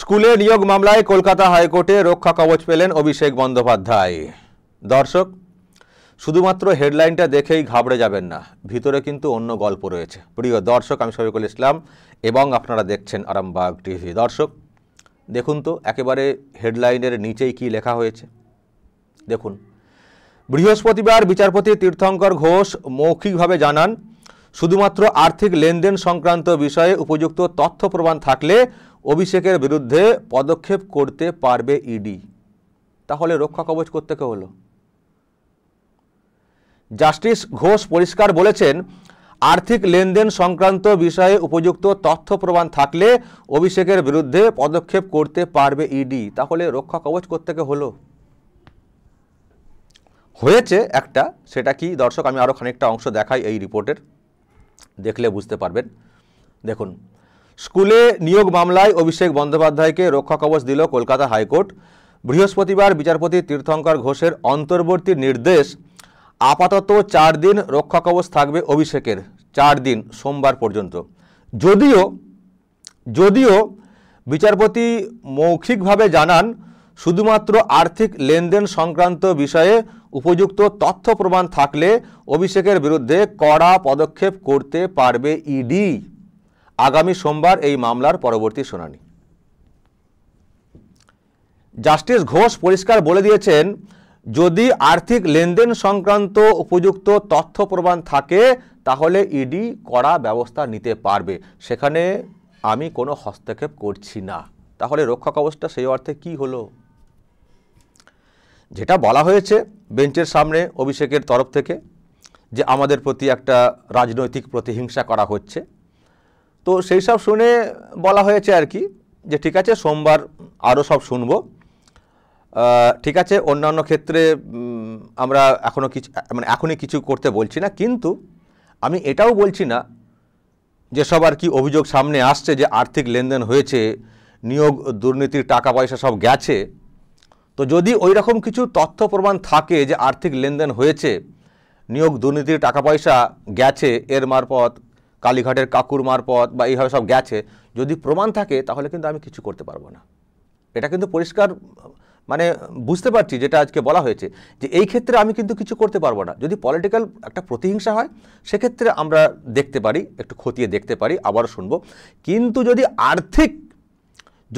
স্কুলে নিয়োগ মামলায় কলকাতা হাইকোর্টে রক্ষা কবচ পেলেন অভিষেক বন্দ্যোপাধ্যায় দর্শক শুধুমাত্র হেডলাইনটা দেখেই ঘাবড়ে যাবেন না ভিতরে কিন্তু অন্য গল্প রয়েছে প্রিয় দর্শক আমি শফিকুল ইসলাম এবং আপনারা দেখছেন আরামবাগ টিভি দর্শক দেখুন তো একেবারে হেডলাইনের নিচেই কি লেখা হয়েছে দেখুন বৃহস্পতিবার বিচারপতি তীর্থঙ্কর ঘোষ মৌখিকভাবে জানান শুধুমাত্র আর্থিক লেনদেন সংক্রান্ত বিষয়ে উপযুক্ত তথ্য প্রমাণ থাকলে অভিষেকের বিরুদ্ধে পদক্ষেপ করতে পারবে ইডি তাহলে রক্ষা কবচ করতে কে হল জাস্টিস ঘোষ পরিষ্কার বলেছেন আর্থিক লেনদেন সংক্রান্ত বিষয়ে উপযুক্ত তথ্য প্রমাণ থাকলে অভিষেকের বিরুদ্ধে পদক্ষেপ করতে পারবে ইডি তাহলে রক্ষা কবচ করতে হল হয়েছে একটা সেটা কি দর্শক আমি আরও খানিকটা অংশ দেখাই এই রিপোর্টের দেখলে বুঝতে পারবেন দেখুন স্কুলে নিয়োগ মামলায় অভিষেক বন্দ্যোপাধ্যায়কে কবচ দিল কলকাতা হাইকোর্ট বৃহস্পতিবার বিচারপতি তীর্থঙ্কর ঘোষের অন্তর্বর্তী নির্দেশ আপাতত চার দিন কবচ থাকবে অভিষেকের চার দিন সোমবার পর্যন্ত যদিও যদিও বিচারপতি মৌখিকভাবে জানান শুধুমাত্র আর্থিক লেনদেন সংক্রান্ত বিষয়ে উপযুক্ত তথ্য প্রমাণ থাকলে অভিষেকের বিরুদ্ধে কড়া পদক্ষেপ করতে পারবে ইডি আগামী সোমবার এই মামলার পরবর্তী শুনানি জাস্টিস ঘোষ পরিষ্কার বলে দিয়েছেন যদি আর্থিক লেনদেন সংক্রান্ত উপযুক্ত তথ্য প্রমাণ থাকে তাহলে ইডি কড়া ব্যবস্থা নিতে পারবে সেখানে আমি কোনো হস্তক্ষেপ করছি না তাহলে রক্ষা কবচটা সেই অর্থে কি হলো যেটা বলা হয়েছে বেঞ্চের সামনে অভিষেকের তরফ থেকে যে আমাদের প্রতি একটা রাজনৈতিক প্রতিহিংসা করা হচ্ছে তো সেই সব শুনে বলা হয়েছে আর কি যে ঠিক আছে সোমবার আরও সব শুনব ঠিক আছে অন্যান্য ক্ষেত্রে আমরা এখনও কিছু মানে এখনই কিছু করতে বলছি না কিন্তু আমি এটাও বলছি না যেসব আর কি অভিযোগ সামনে আসছে যে আর্থিক লেনদেন হয়েছে নিয়োগ দুর্নীতির টাকা পয়সা সব গেছে তো যদি ওই রকম কিছু তথ্য প্রমাণ থাকে যে আর্থিক লেনদেন হয়েছে নিয়োগ দুর্নীতির টাকা পয়সা গেছে এর মারফত কালীঘাটের কাকুর মারপথ বা এইভাবে সব গেছে যদি প্রমাণ থাকে তাহলে কিন্তু আমি কিছু করতে পারবো না এটা কিন্তু পরিষ্কার মানে বুঝতে পারছি যেটা আজকে বলা হয়েছে যে এই ক্ষেত্রে আমি কিন্তু কিছু করতে পারবো না যদি পলিটিক্যাল একটা প্রতিহিংসা হয় সেক্ষেত্রে আমরা দেখতে পারি একটু খতিয়ে দেখতে পারি আবার শুনবো কিন্তু যদি আর্থিক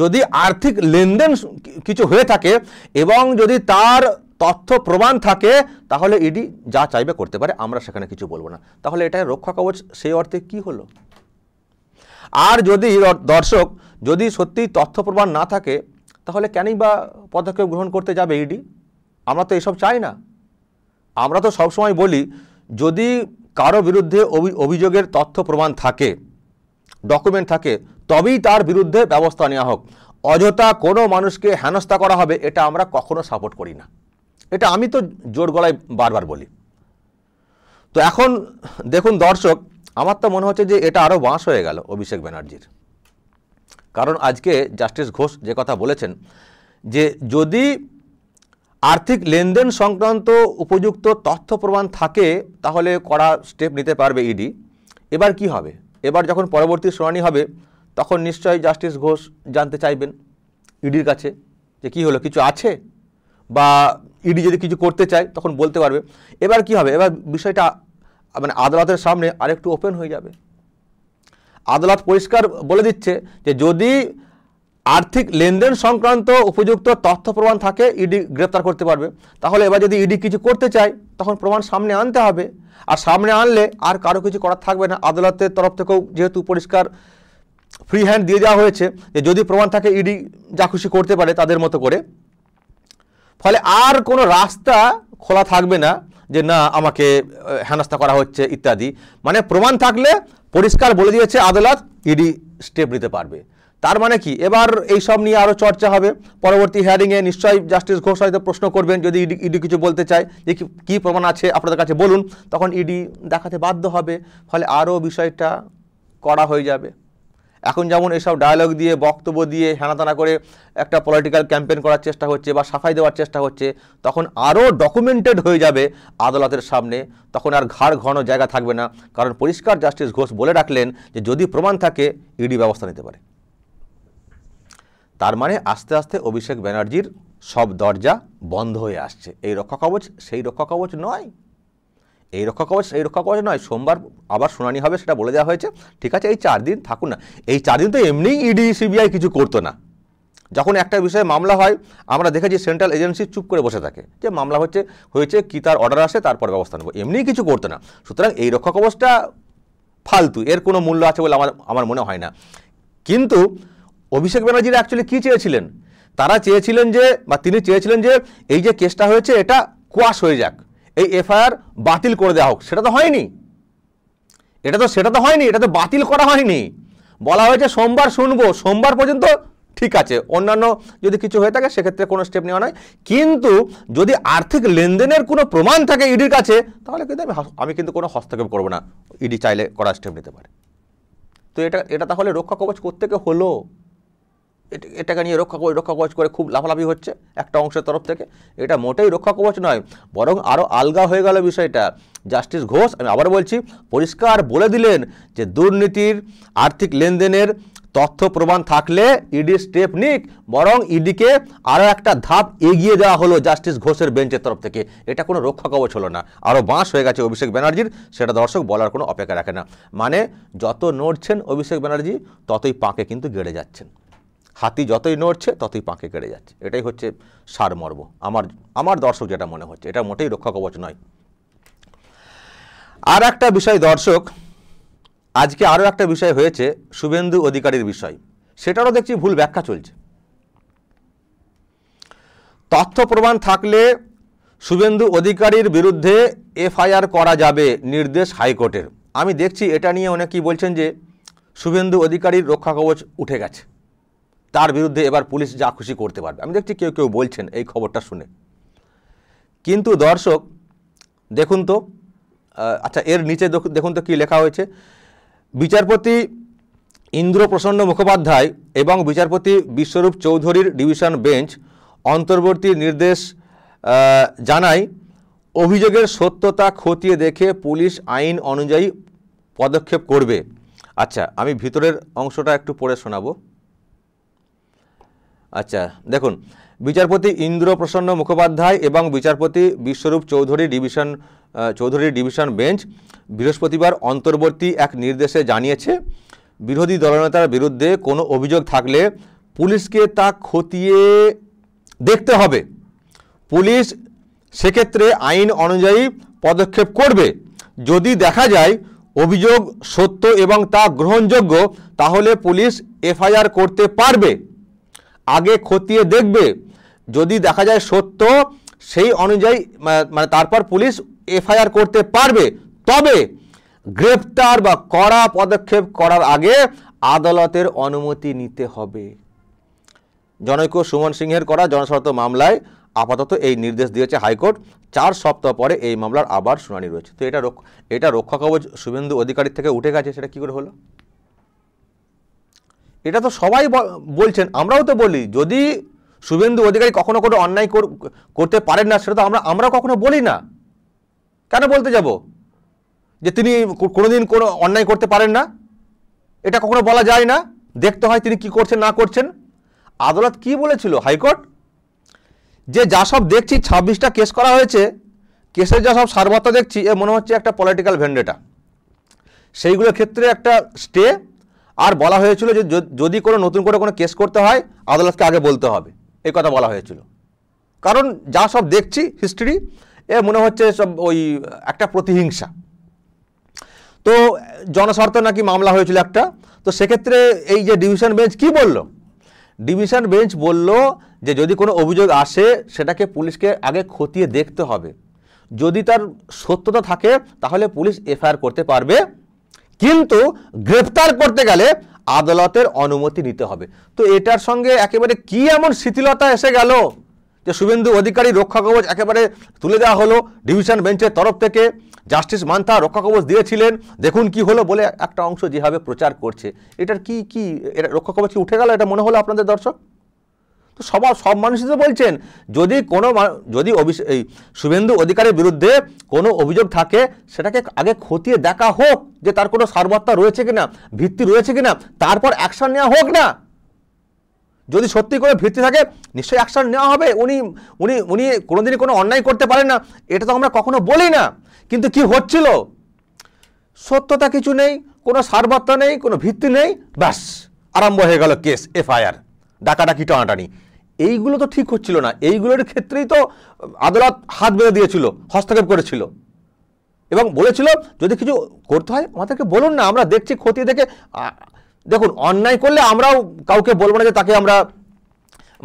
যদি আর্থিক লেনদেন কিছু হয়ে থাকে এবং যদি তার তথ্য প্রমাণ থাকে তাহলে ইডি যা চাইবে করতে পারে আমরা সেখানে কিছু বলবো না তাহলে এটা রক্ষা কবচ সেই অর্থে কি হলো আর যদি দর্শক যদি সত্যি তথ্য প্রমাণ না থাকে তাহলে কেনই বা পদক্ষেপ গ্রহণ করতে যাবে ইডি আমরা তো এসব চাই না আমরা তো সবসময় বলি যদি কারো বিরুদ্ধে অভিযোগের তথ্য প্রমাণ থাকে ডকুমেন্ট থাকে তবেই তার বিরুদ্ধে ব্যবস্থা নেওয়া হোক অযথা কোনো মানুষকে হেনস্থা করা হবে এটা আমরা কখনো সাপোর্ট করি না এটা আমি তো জোর গলায় বারবার বলি তো এখন দেখুন দর্শক আমার তো মনে হচ্ছে যে এটা আরও বাঁশ হয়ে গেল অভিষেক ব্যানার্জির কারণ আজকে জাস্টিস ঘোষ যে কথা বলেছেন যে যদি আর্থিক লেনদেন সংক্রান্ত উপযুক্ত তথ্য প্রমাণ থাকে তাহলে কড়া স্টেপ নিতে পারবে ইডি এবার কি হবে এবার যখন পরবর্তী শুনানি হবে তখন নিশ্চয়ই জাস্টিস ঘোষ জানতে চাইবেন ইডির কাছে যে কি হলো কিছু আছে বা ইডি যদি কিছু করতে চায় তখন বলতে পারবে এবার কি হবে এবার বিষয়টা মানে আদালতের সামনে আরেকটু ওপেন হয়ে যাবে আদালত পরিষ্কার বলে দিচ্ছে যে যদি আর্থিক লেনদেন সংক্রান্ত উপযুক্ত তথ্য প্রমাণ থাকে ইডি গ্রেপ্তার করতে পারবে তাহলে এবার যদি ইডি কিছু করতে চায় তখন প্রমাণ সামনে আনতে হবে আর সামনে আনলে আর কারো কিছু করার থাকবে না আদালতের তরফ থেকেও যেহেতু পরিষ্কার ফ্রি হ্যান্ড দিয়ে দেওয়া হয়েছে যে যদি প্রমাণ থাকে ইডি e যা খুশি করতে পারে তাদের মতো করে ফলে আর কোনো রাস্তা খোলা থাকবে না যে না আমাকে হেনাস্তা করা হচ্ছে ইত্যাদি মানে প্রমাণ থাকলে পরিষ্কার বলে দিয়েছে আদালত ইডি e স্টেপ নিতে পারবে তার মানে কি এবার এই সব নিয়ে আরও চর্চা হবে পরবর্তী হিয়ারিংয়ে নিশ্চয়ই জাস্টিস ঘোষ হয়তো প্রশ্ন করবেন যদি ইডি e ইডি কিছু বলতে চায় যে কি প্রমাণ আছে আপনাদের কাছে বলুন তখন ইডি দেখাতে বাধ্য হবে ফলে আরও বিষয়টা করা হয়ে যাবে এখন যেমন এসব ডায়ালগ দিয়ে বক্তব্য দিয়ে হেনাতানা করে একটা পলিটিক্যাল ক্যাম্পেন করার চেষ্টা হচ্ছে বা সাফাই দেওয়ার চেষ্টা হচ্ছে তখন আরও ডকুমেন্টেড হয়ে যাবে আদালতের সামনে তখন আর ঘাড় ঘন জায়গা থাকবে না কারণ পরিষ্কার জাস্টিস ঘোষ বলে রাখলেন যে যদি প্রমাণ থাকে ইডি e ব্যবস্থা নিতে পারে তার মানে আস্তে আস্তে অভিষেক ব্যানার্জির সব দরজা বন্ধ হয়ে আসছে এই রক্ষা কবচ সেই রক্ষা কবচ নয় এই রক্ষা কবচ এই রক্ষা কবচ নয় সোমবার আবার শুনানি হবে সেটা বলে দেওয়া হয়েছে ঠিক আছে এই চার দিন থাকুন না এই চার দিন তো এমনিই ইডি e সিবিআই কিছু করতো না যখন একটা বিষয়ে মামলা হয় আমরা দেখেছি সেন্ট্রাল এজেন্সি চুপ করে বসে থাকে যে মামলা হচ্ছে হয়েছে কি তার অর্ডার আসে তারপর ব্যবস্থা নেবো এমনিই কিছু করতো না সুতরাং এই রক্ষা কবচটা ফালতু এর কোনো মূল্য আছে বলে আমার আমার মনে হয় না কিন্তু অভিষেক ব্যানার্জিরা অ্যাকচুয়ালি কী চেয়েছিলেন তারা চেয়েছিলেন যে বা তিনি চেয়েছিলেন যে এই যে কেসটা হয়েছে এটা কোয়াশ হয়ে যাক এই এফআইআর বাতিল করে দেওয়া হোক সেটা তো হয়নি এটা তো সেটা তো হয়নি এটা তো বাতিল করা হয়নি বলা হয়েছে সোমবার শুনবো সোমবার পর্যন্ত ঠিক আছে অন্যান্য যদি কিছু হয়ে থাকে সেক্ষেত্রে কোনো স্টেপ নেওয়া নয় কিন্তু যদি আর্থিক লেনদেনের কোনো প্রমাণ থাকে ইডির কাছে তাহলে কিন্তু আমি আমি কিন্তু কোনো হস্তক্ষেপ করবো না ইডি চাইলে করা স্টেপ নিতে পারে তো এটা এটা তাহলে রক্ষা কবচ করতে হলো এটাকে নিয়ে রক্ষা রক্ষা কবচ করে খুব লাফালাফি হচ্ছে একটা অংশের তরফ থেকে এটা মোটেই রক্ষা কবচ নয় বরং আরও আলগা হয়ে গেল বিষয়টা জাস্টিস ঘোষ আমি আবার বলছি পরিষ্কার বলে দিলেন যে দুর্নীতির আর্থিক লেনদেনের তথ্য প্রমাণ থাকলে ইডি স্টেপ নিক বরং ইডিকে আরও একটা ধাপ এগিয়ে দেওয়া হলো জাস্টিস ঘোষের বেঞ্চের তরফ থেকে এটা কোনো রক্ষা কবচ হলো না আরও বাঁশ হয়ে গেছে অভিষেক ব্যানার্জির সেটা দর্শক বলার কোনো অপেক্ষা রাখে না মানে যত নড়ছেন অভিষেক ব্যানার্জি ততই পাঁকে কিন্তু গেড়ে যাচ্ছেন হাতি যতই নড়ছে ততই পাঁকে কেড়ে যাচ্ছে এটাই হচ্ছে সারমর্ম আমার আমার দর্শক যেটা মনে হচ্ছে এটা মোটেই রক্ষা কবচ নয় আর একটা বিষয় দর্শক আজকে আরও একটা বিষয় হয়েছে শুভেন্দু অধিকারীর বিষয় সেটারও দেখছি ভুল ব্যাখ্যা চলছে তথ্য প্রমাণ থাকলে শুভেন্দু অধিকারীর বিরুদ্ধে এফআইআর করা যাবে নির্দেশ হাইকোর্টের আমি দেখছি এটা নিয়ে অনেকেই বলছেন যে শুভেন্দু অধিকারীর রক্ষা কবচ উঠে গেছে তার বিরুদ্ধে এবার পুলিশ যা খুশি করতে পারবে আমি দেখছি কেউ কেউ বলছেন এই খবরটা শুনে কিন্তু দর্শক দেখুন তো আচ্ছা এর নিচে দেখুন তো কী লেখা হয়েছে বিচারপতি ইন্দ্রপ্রসন্ন মুখোপাধ্যায় এবং বিচারপতি বিশ্বরূপ চৌধুরীর ডিভিশন বেঞ্চ অন্তর্বর্তী নির্দেশ জানায় অভিযোগের সত্যতা খতিয়ে দেখে পুলিশ আইন অনুযায়ী পদক্ষেপ করবে আচ্ছা আমি ভিতরের অংশটা একটু পড়ে শোনাবো আচ্ছা দেখুন বিচারপতি ইন্দ্রপ্রসন্ন মুখোপাধ্যায় এবং বিচারপতি Biswarup Chowdhury division Chowdhury division bench বৃহস্পতিবার অন্তর্বর্তী এক নির্দেশে জানিয়েছে বিরোধী দলনেতার বিরুদ্ধে কোনো অভিযোগ থাকলে পুলিশকে তা খতিয়ে দেখতে হবে পুলিশ সেক্ষেত্রে আইন অনুযায়ী পদক্ষেপ করবে যদি দেখা যায় অভিযোগ সত্য এবং তা গ্রহণযোগ্য তাহলে পুলিশ এফআইআর করতে পারবে আগে খতিয়ে দেখবে যদি দেখা যায় সত্য সেই অনুযায়ী মানে তারপর পুলিশ এফআইআর করতে পারবে তবে গ্রেপ্তার বা কড়া পদক্ষেপ করার আগে আদালতের অনুমতি নিতে হবে জনৈক সুমন সিংহের করা জনস্বার্থ মামলায় আপাতত এই নির্দেশ দিয়েছে হাইকোর্ট চার সপ্তাহ পরে এই মামলার আবার শুনানি রয়েছে তো এটা এটা রক্ষা কবচ শুভেন্দু অধিকারীর থেকে উঠে গেছে সেটা কী করে হলো এটা তো সবাই বলছেন আমরাও তো বলি যদি শুভেন্দু অধিকারী কখনো কোনো অন্যায় করতে পারেন না সেটা তো আমরা আমরা কখনো বলি না কেন বলতে যাব যে তিনি কোনোদিন কোনো অন্যায় করতে পারেন না এটা কখনো বলা যায় না দেখতে হয় তিনি কি করছেন না করছেন আদালত কি বলেছিল হাইকোর্ট যে যা সব দেখছি ছাব্বিশটা কেস করা হয়েছে কেসের যা সব সারবত্তা দেখছি এ মনে হচ্ছে একটা পলিটিক্যাল ভেন্ডেটা সেইগুলোর ক্ষেত্রে একটা স্টে আর বলা হয়েছিল যে যদি কোনো নতুন করে কোনো কেস করতে হয় আদালতকে আগে বলতে হবে এই কথা বলা হয়েছিল কারণ যা সব দেখছি হিস্ট্রি এ মনে হচ্ছে সব ওই একটা প্রতিহিংসা তো জনস্বার্থ নাকি মামলা হয়েছিল একটা তো সেক্ষেত্রে এই যে ডিভিশন বেঞ্চ কি বলল ডিভিশন বেঞ্চ বলল যে যদি কোনো অভিযোগ আসে সেটাকে পুলিশকে আগে খতিয়ে দেখতে হবে যদি তার সত্যতা থাকে তাহলে পুলিশ এফআইআর করতে পারবে কিন্তু গ্রেপ্তার করতে গেলে আদালতের অনুমতি নিতে হবে তো এটার সঙ্গে একেবারে কি এমন শিথিলতা এসে গেল যে শুভেন্দু অধিকারী রক্ষা কবচ একেবারে তুলে দেওয়া হলো ডিভিশন বেঞ্চের তরফ থেকে জাস্টিস মান্থা রক্ষা কবচ দিয়েছিলেন দেখুন কি হলো বলে একটা অংশ যেভাবে প্রচার করছে এটার কি কি এটা রক্ষা কবচ কি উঠে গেল এটা মনে হলো আপনাদের দর্শক তো সবার সব মানুষই তো বলছেন যদি কোনো যদি এই শুভেন্দু অধিকারের বিরুদ্ধে কোনো অভিযোগ থাকে সেটাকে আগে খতিয়ে দেখা হোক যে তার কোনো সার্বত্তা রয়েছে কিনা ভিত্তি রয়েছে কিনা তারপর অ্যাকশন নেওয়া হোক না যদি সত্যি করে ভিত্তি থাকে নিশ্চয়ই অ্যাকশান নেওয়া হবে উনি উনি উনি কোনোদিনই কোনো অন্যায় করতে পারেন না এটা তো আমরা কখনো বলি না কিন্তু কি হচ্ছিল সত্যতা কিছু নেই কোনো সারবার্তা নেই কোনো ভিত্তি নেই ব্যাস আরম্ভ হয়ে গেল কেস এফআইআর ডাকাডাকি টানাটানি এইগুলো তো ঠিক হচ্ছিল না এইগুলোর ক্ষেত্রেই তো আদালত হাত বেঁধে দিয়েছিল হস্তক্ষেপ করেছিল এবং বলেছিল যদি কিছু করতে হয় আমাদেরকে বলুন না আমরা দেখছি ক্ষতি দেখে দেখুন অন্যায় করলে আমরাও কাউকে বলবো না যে তাকে আমরা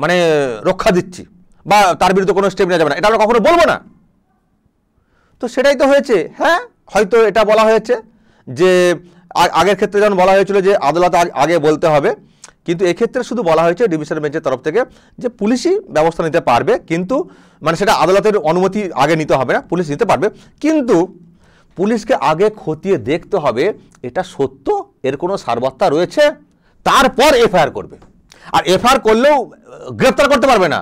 মানে রক্ষা দিচ্ছি বা তার বিরুদ্ধে কোনো স্টেপ নেওয়া যাবে না এটা আমরা কখনো বলবো না তো সেটাই তো হয়েছে হ্যাঁ হয়তো এটা বলা হয়েছে যে আগের ক্ষেত্রে যেমন বলা হয়েছিল যে আদালত আগে বলতে হবে কিন্তু এক্ষেত্রে শুধু বলা হয়েছে ডিভিশন বেঞ্চের তরফ থেকে যে পুলিশই ব্যবস্থা নিতে পারবে কিন্তু মানে সেটা আদালতের অনুমতি আগে নিতে হবে না পুলিশ নিতে পারবে কিন্তু পুলিশকে আগে খতিয়ে দেখতে হবে এটা সত্য এর কোনো সারবত্তা রয়েছে তারপর এফআইআর করবে আর এফআইআর করলেও গ্রেপ্তার করতে পারবে না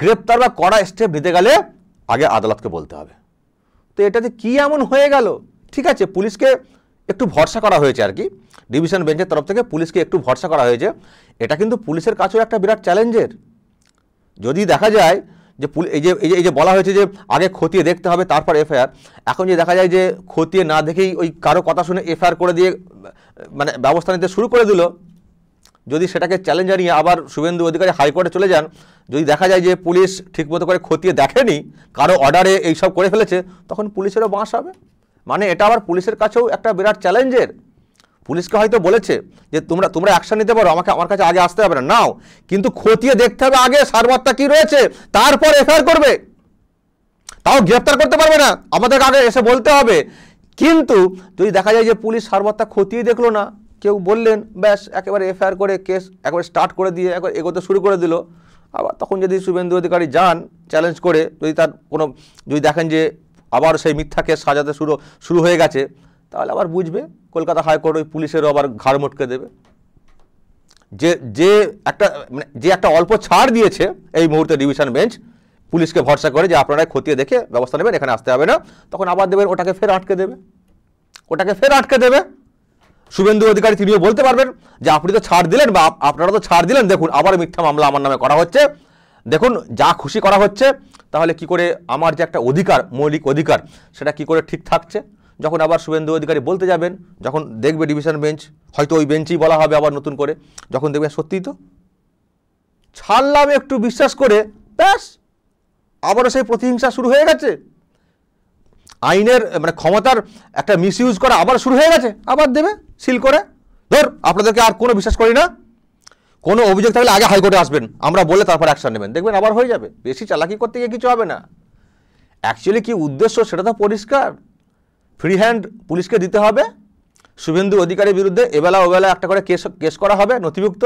গ্রেপ্তার বা কড়া স্টেপ নিতে গেলে আগে আদালতকে বলতে হবে তো এটাতে কি এমন হয়ে গেল ঠিক আছে পুলিশকে একটু ভরসা করা হয়েছে আর কি ডিভিশন বেঞ্চের তরফ থেকে পুলিশকে একটু ভরসা করা হয়েছে এটা কিন্তু পুলিশের কাছেও একটা বিরাট চ্যালেঞ্জের যদি দেখা যায় যে এই যে এই যে এই যে বলা হয়েছে যে আগে খতিয়ে দেখতে হবে তারপর এফআইআর এখন যে দেখা যায় যে খতিয়ে না দেখেই ওই কারো কথা শুনে এফআইআর করে দিয়ে মানে ব্যবস্থা নিতে শুরু করে দিল যদি সেটাকে চ্যালেঞ্জ জানিয়ে আবার শুভেন্দু অধিকারী হাইকোর্টে চলে যান যদি দেখা যায় যে পুলিশ ঠিকমতো করে খতিয়ে দেখেনি কারো অর্ডারে এইসব করে ফেলেছে তখন পুলিশেরও বাঁশ হবে মানে এটা আবার পুলিশের কাছেও একটা বিরাট চ্যালেঞ্জের পুলিশকে হয়তো বলেছে যে তোমরা তোমরা অ্যাকশন নিতে পারো আমাকে আমার কাছে আগে আসতে হবে না নাও কিন্তু খতিয়ে দেখতে হবে আগে সারবার্তা কি রয়েছে তারপর এফআইআর করবে তাও গ্রেপ্তার করতে পারবে না আমাদের আগে এসে বলতে হবে কিন্তু যদি দেখা যায় যে পুলিশ সারবার্তা খতিয়ে দেখলো না কেউ বললেন ব্যাস একেবারে এফআইআর করে কেস একবারে স্টার্ট করে দিয়ে একবার এগোতে শুরু করে দিল আবার তখন যদি শুভেন্দু অধিকারী যান চ্যালেঞ্জ করে যদি তার কোনো যদি দেখেন যে আবার সেই মিথ্যা কেস সাজাতে শুরু শুরু হয়ে গেছে তাহলে আবার বুঝবে কলকাতা হাইকোর্ট ওই পুলিশেরও আবার ঘাড় মটকে দেবে যে যে একটা মানে যে একটা অল্প ছাড় দিয়েছে এই মুহূর্তে ডিভিশন বেঞ্চ পুলিশকে ভরসা করে যে আপনারা খতিয়ে দেখে ব্যবস্থা নেবেন এখানে আসতে হবে না তখন আবার দেবেন ওটাকে ফের আটকে দেবে ওটাকে ফের আটকে দেবে শুভেন্দু অধিকারী তিনিও বলতে পারবেন যে আপনি তো ছাড় দিলেন বা আপনারা তো ছাড় দিলেন দেখুন আবার মিথ্যা মামলা আমার নামে করা হচ্ছে দেখুন যা খুশি করা হচ্ছে তাহলে কি করে আমার যে একটা অধিকার মৌলিক অধিকার সেটা কি করে ঠিক থাকছে যখন আবার শুভেন্দু অধিকারী বলতে যাবেন যখন দেখবে ডিভিশন বেঞ্চ হয়তো ওই বেঞ্চই বলা হবে আবার নতুন করে যখন দেখবেন হ্যাঁ, সত্যিই তো ছাড়লাম একটু বিশ্বাস করে ব্যাস আবারও সেই প্রতিহিংসা শুরু হয়ে গেছে আইনের মানে ক্ষমতার একটা মিস করা আবার শুরু হয়ে গেছে আবার দেবে সিল করে ধর আপনাদেরকে আর কোনো বিশ্বাস করি না কোনো অভিযোগ থাকলে আগে হাইকোর্টে আসবেন আমরা বলে তারপর অ্যাকশন নেবেন দেখবেন আবার হয়ে যাবে বেশি চালাকি করতে গিয়ে কিছু হবে না অ্যাকচুয়ালি কি উদ্দেশ্য সেটা তো পরিষ্কার ফ্রি হ্যান্ড পুলিশকে দিতে হবে শুভেন্দু অধিকারীর বিরুদ্ধে এবেলা ওবেলা একটা করে কেস কেস করা হবে নথিভুক্ত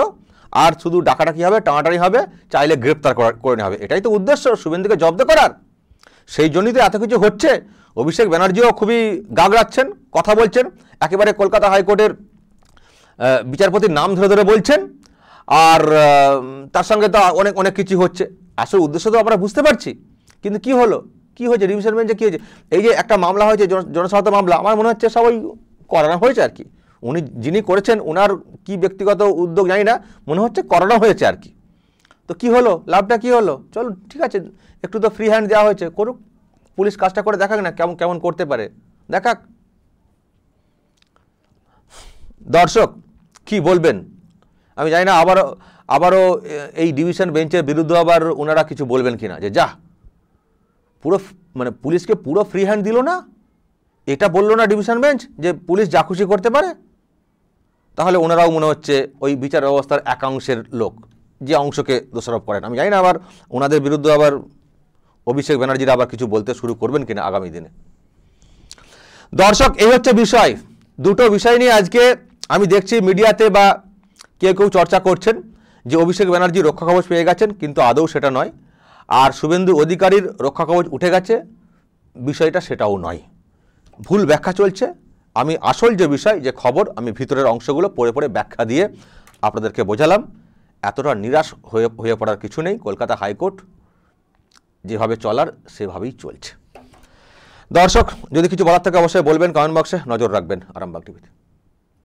আর শুধু ডাকাটা কি হবে টাঙাটারি হবে চাইলে গ্রেপ্তার করে নেওয়া হবে এটাই তো উদ্দেশ্য শুভেন্দুকে জব্দ করার সেই জন্যই তো এত কিছু হচ্ছে অভিষেক ব্যানার্জিও খুবই গাগড়াচ্ছেন কথা বলছেন একেবারে কলকাতা হাইকোর্টের বিচারপতির নাম ধরে ধরে বলছেন আর তার সঙ্গে তো অনেক অনেক কিছু হচ্ছে আসল উদ্দেশ্য তো আমরা বুঝতে পারছি কিন্তু কি হলো কি হয়েছে ডিভিশন বেঞ্চে কী হয়েছে এই যে একটা মামলা হয়েছে জনস্বার্থ মামলা আমার মনে হচ্ছে সবাই করানো হয়েছে আর কি উনি যিনি করেছেন ওনার কি ব্যক্তিগত উদ্যোগ জানি না মনে হচ্ছে করানো হয়েছে আর কি তো কি হলো লাভটা কি হলো চলো ঠিক আছে একটু তো ফ্রি হ্যান্ড দেওয়া হয়েছে করুক পুলিশ কাজটা করে দেখাক না কেমন কেমন করতে পারে দেখাক দর্শক কি বলবেন আমি জানি না আবারও আবারও এই ডিভিশন বেঞ্চের বিরুদ্ধে আবার ওনারা কিছু বলবেন কি না যে যা পুরো মানে পুলিশকে পুরো ফ্রি হ্যান্ড দিল না এটা বললো না ডিভিশন বেঞ্চ যে পুলিশ যা খুশি করতে পারে তাহলে ওনারাও মনে হচ্ছে ওই বিচার ব্যবস্থার একাংশের লোক যে অংশকে দোষারোপ করেন আমি জানি না আবার ওনাদের বিরুদ্ধে আবার অভিষেক ব্যানার্জিরা আবার কিছু বলতে শুরু করবেন কিনা আগামী দিনে দর্শক এই হচ্ছে বিষয় দুটো বিষয় নিয়ে আজকে আমি দেখছি মিডিয়াতে বা কেউ কেউ চর্চা করছেন যে অভিষেক ব্যানার্জি রক্ষা কবচ পেয়ে গেছেন কিন্তু আদৌ সেটা নয় আর শুভেন্দু অধিকারীর রক্ষা কবচ উঠে গেছে বিষয়টা সেটাও নয় ভুল ব্যাখ্যা চলছে আমি আসল যে বিষয় যে খবর আমি ভিতরের অংশগুলো পড়ে পড়ে ব্যাখ্যা দিয়ে আপনাদেরকে বোঝালাম এতটা নিরাশ হয়ে হয়ে পড়ার কিছু নেই কলকাতা হাইকোর্ট যেভাবে চলার সেভাবেই চলছে দর্শক যদি কিছু বলার থাকে অবশ্যই বলবেন কমেন্ট বক্সে নজর রাখবেন আরামবাগ টিভিতে